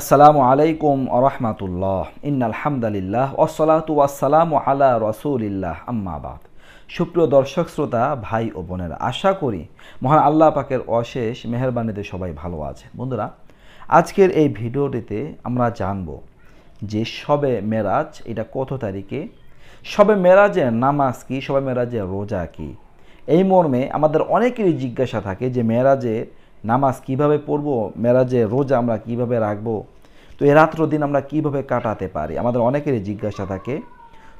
আসসালামু আলাইকুম আরহামাতুল্লাহ ইন্নালহামদালিল্লাহ ওসলাত ওয়াসালামু আলা রসুলিল্লাহ আম্মাবাদ সুপ্রিয় দর্শক শ্রোতা ভাই ও বোনেরা আশা করি মহান আল্লাহ পাকের অশেষ মেহরবানিতে সবাই ভালো আছে বন্ধুরা আজকের এই ভিডিওটিতে আমরা জানব যে সবে মেরাজ এটা কত তারিখে সবে মেরাজের নামাজ কি সবে মেরাজের রোজা কি এই মর্মে আমাদের অনেকেরই জিজ্ঞাসা থাকে যে মেরাজের নামাজ কিভাবে পড়ব মেরাজে রোজা আমরা কিভাবে রাখব তো এই রাত্র দিন আমরা কিভাবে কাটাতে পারি আমাদের অনেকেরই জিজ্ঞাসা থাকে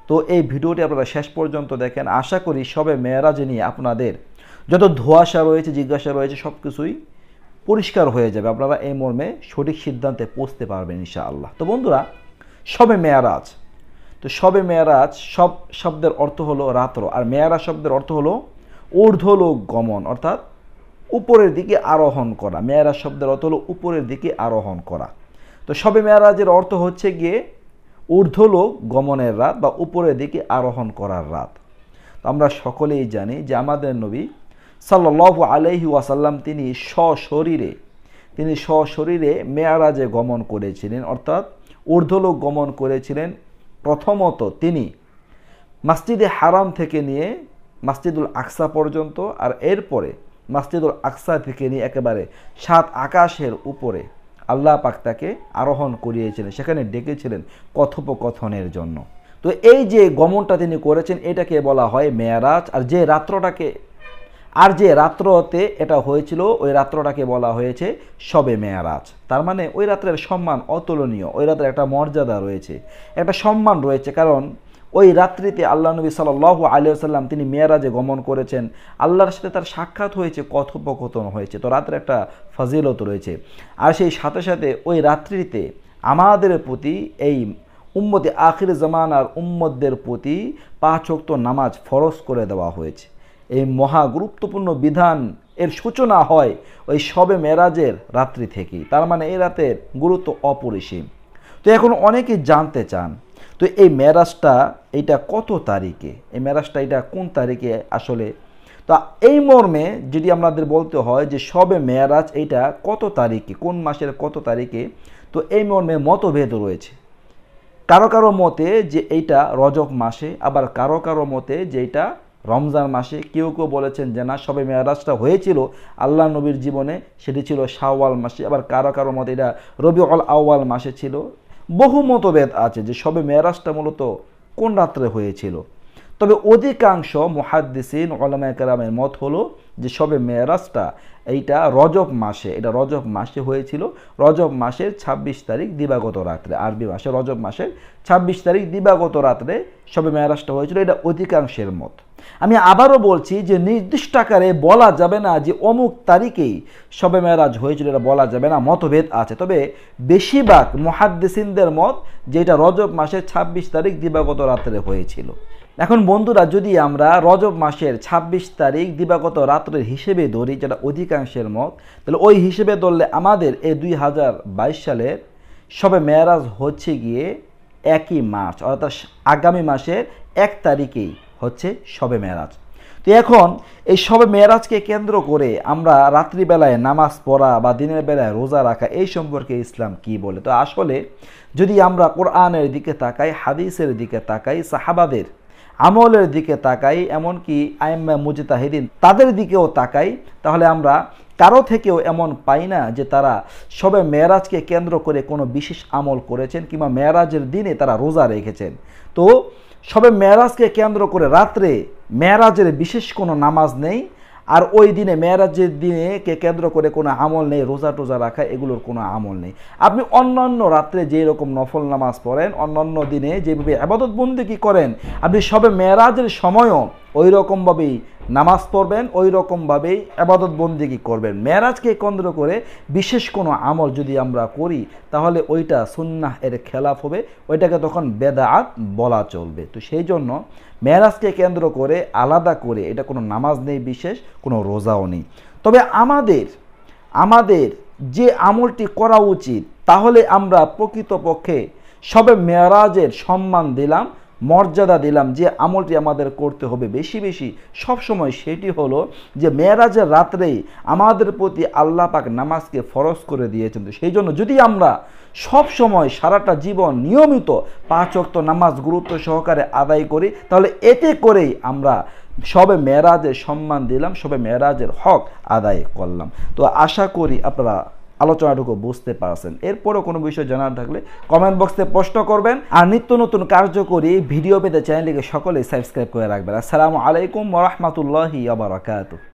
তো এই ভিডিওটি আপনারা শেষ পর্যন্ত দেখেন আশা করি সবে মেয়েরাজে নিয়ে আপনাদের যত ধোয়াশা রয়েছে জিজ্ঞাসা রয়েছে সব কিছুই পরিষ্কার হয়ে যাবে আপনারা এই মর্মে সঠিক সিদ্ধান্তে পৌঁছতে পারবেন ইশা আল্লাহ তো বন্ধুরা সবে মেয়ারাজ তো সবে মেয়ারাজ সব শব্দের অর্থ হলো রাত্র আর মেয়ারা শব্দের অর্থ হলো ঊর্ধ্বলোক গমন অর্থাৎ উপরের দিকে আরোহণ করা মেয়ারাজ শব্দের অর্থ হলো উপরের দিকে আরোহণ করা তো সবে মেয়ারাজের অর্থ হচ্ছে গিয়ে ঊর্ধ্বলোক গমনের রাত বা উপরের দিকে আরোহণ করার রাত তো আমরা সকলেই জানি যে আমাদের নবী সাল্লাহ আলহি ওয়াসাল্লাম তিনি স্বশরীরে তিনি স্বশরীরে মেয়ারাজে গমন করেছিলেন অর্থাৎ ঊর্ধ্বলোক গমন করেছিলেন প্রথমত তিনি মাসজিদে হারাম থেকে নিয়ে মাসজিদুল আকসা পর্যন্ত আর এরপরে মাসজিদুল আকসা থেকে নিয়ে একেবারে সাত আকাশের উপরে আল্লাহ পাক তাকে আরোহণ করিয়েছিলেন সেখানে ডেকেছিলেন কথোপকথনের জন্য তো এই যে গমনটা তিনি করেছেন এটাকে বলা হয় মেয়ারাজ আর যে রাত্রটাকে আর যে রাত্রতে এটা হয়েছিল ওই রাত্রটাকে বলা হয়েছে সবে মেয়ারাজ তার মানে ওই রাত্রের সম্মান অতুলনীয় ওই রাত্রের একটা মর্যাদা রয়েছে একটা সম্মান রয়েছে কারণ ওই রাত্রিতে আল্লাহ নবী সাল্লাহ আলিয়াল্লাম তিনি মেয়েরাজে গমন করেছেন আল্লাহর সাথে তার সাক্ষাৎ হয়েছে কথোপকথন হয়েছে তো রাত্রে একটা ফজিলত রয়েছে আর সেই সাথে সাথে ওই রাত্রিতে আমাদের প্রতি এই উম্মতে আখির জামানার উম্মদের প্রতি পাঁচক্ত নামাজ ফরজ করে দেওয়া হয়েছে এই মহা গুরুত্বপূর্ণ বিধান এর সূচনা হয় ওই সবে মেরাজের রাত্রি থেকেই তার মানে এই রাতের গুরুত্ব অপরিসীম তো এখন অনেকে জানতে চান তো এই মেরাজটা এটা কত তারিখে এই মেরাজটা এটা কোন তারিখে আসলে তা এই মর্মে যদি আমাদের বলতে হয় যে সবে মেয়ারাজ এটা কত তারিখে কোন মাসের কত তারিখে তো এই মর্মে মতভেদ রয়েছে কারো কারো মতে যে এইটা রজক মাসে আবার কারো কারো মতে যে এটা রমজান মাসে কেউ কেউ বলেছেন যে না সবে মেয়ারাজটা হয়েছিল আল্লাহ নবীর জীবনে সেটি ছিল শাওয়াল মাসে আবার কারো কারো মতে এটা রবিউল আউয়াল মাসে ছিল বহু মতভেদ আছে যে সবে মেয়ারাজটা মূলত কোন রাত্রে হয়েছিল তবে অধিকাংশ মুহাদ্দিসিন কালামের মত হলো যে সবে মেয়ারাজটা এইটা রজব মাসে এটা রজব মাসে হয়েছিল রজব মাসের ২৬ তারিখ দিবাগত রাত্রে আরবি মাসে রজব মাসের ২৬ তারিখ দিবাগত রাত্রে সবে মেয়ারাজটা হয়েছিল এটা অধিকাংশের মত আমি আবারও বলছি যে নির্দিষ্ট আকারে বলা যাবে না যে অমুক তারিখেই সবে মেরাজ হয়েছিল এটা বলা যাবে না মতভেদ আছে তবে বেশিরভাগ মহাদ্দেসিনদের মত যেটা রজব মাসের ২৬ তারিখ দিবাগত রাত্রে হয়েছিল এখন বন্ধুরা যদি আমরা রজব মাসের ২৬ তারিখ দিবাগত রাত্রের হিসেবে ধরি যেটা অধিকাংশের মত তাহলে ওই হিসেবে ধরলে আমাদের এই দুই হাজার বাইশ সালের সবে মেয়ারাজ হচ্ছে গিয়ে একই মার্চ অর্থাৎ আগামী মাসের এক তারিখেই হচ্ছে সবে মেয়ারাজ তো এখন এই সবে মেয়ারাজকে কেন্দ্র করে আমরা রাত্রিবেলায় নামাজ পড়া বা দিনের বেলায় রোজা রাখা এই সম্পর্কে ইসলাম কি বলে তো আসলে যদি আমরা কোরআনের দিকে তাকাই হাদিসের দিকে তাকাই সাহাবাদের আমলের দিকে তাকাই এমনকি আইম্মা মুজিদাহিদিন তাদের দিকেও তাকাই তাহলে আমরা কারো থেকেও এমন পাই না যে তারা সবে মেয়েরাজকে কেন্দ্র করে কোনো বিশেষ আমল করেছেন কিংবা মেয়েরাজের দিনে তারা রোজা রেখেছেন তো সবে মেয়েরাজকে কেন্দ্র করে রাত্রে মেয়েরাজের বিশেষ কোনো নামাজ নেই আর ওই দিনে মেয়েরাজের দিনে কে কেন্দ্র করে কোনো আমল নেই রোজা টোজা রাখা এগুলোর কোনো আমল নেই আপনি অন্যান্য রাত্রে যেই রকম নফল নামাজ পড়েন অন্যান্য দিনে যেভাবে আবাদত বন্দি করেন আপনি সবে মেয়েরাজের সময়ও ওই রকমভাবেই নামাজ পড়বেন ওই রকমভাবেই আবাদত বন্দিগি করবেন মেরাজকে কেন্দ্র করে বিশেষ কোনো আমল যদি আমরা করি তাহলে ওইটা সুন্নাহ এর খেলাফ হবে ওইটাকে তখন বেদাত বলা চলবে তো সেই জন্য মেরাজকে কেন্দ্র করে আলাদা করে এটা কোনো নামাজ নেই বিশেষ কোনো রোজাও নেই তবে আমাদের আমাদের যে আমলটি করা উচিত তাহলে আমরা প্রকৃতপক্ষে সবে মেয়ারাজের সম্মান দিলাম মর্যাদা দিলাম যে আমলটি আমাদের করতে হবে বেশি বেশি সবসময় সেটি হলো যে মেয়েরাজের রাত্রেই আমাদের প্রতি আল্লাহ পাক নামাজকে ফরজ করে দিয়েছেন তো সেই জন্য যদি আমরা সব সময় সারাটা জীবন নিয়মিত পাঁচ অক্ত নামাজ গুরুত্ব সহকারে আদায় করি তাহলে এতে করেই আমরা সবে মেয়েরাজের সম্মান দিলাম সবে মেয়েরাজের হক আদায় করলাম তো আশা করি আপনারা আলোচনাটুকু বুঝতে পারছেন এরপরও কোনো বিষয় জানার থাকলে কমেন্ট বক্সে প্রশ্ন করবেন আর নিত্য নতুন কার্যকরী ভিডিও পেতে চ্যানেলটিকে সকলেই সাবস্ক্রাইব করে রাখবেন আসসালামু আলাইকুম রহমতুল্লাহ আবরাকাত